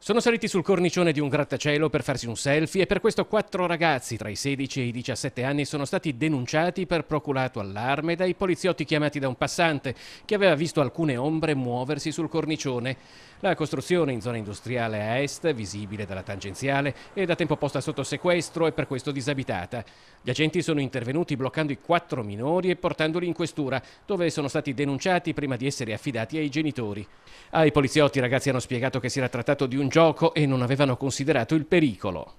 Sono saliti sul cornicione di un grattacielo per farsi un selfie e per questo quattro ragazzi tra i 16 e i 17 anni sono stati denunciati per procurato allarme dai poliziotti chiamati da un passante che aveva visto alcune ombre muoversi sul cornicione. La costruzione in zona industriale a est, visibile dalla tangenziale, è da tempo posta sotto sequestro e per questo disabitata. Gli agenti sono intervenuti bloccando i quattro minori e portandoli in questura, dove sono stati denunciati prima di essere affidati ai genitori. Ai poliziotti i ragazzi hanno spiegato che si era trattato di un gioco e non avevano considerato il pericolo.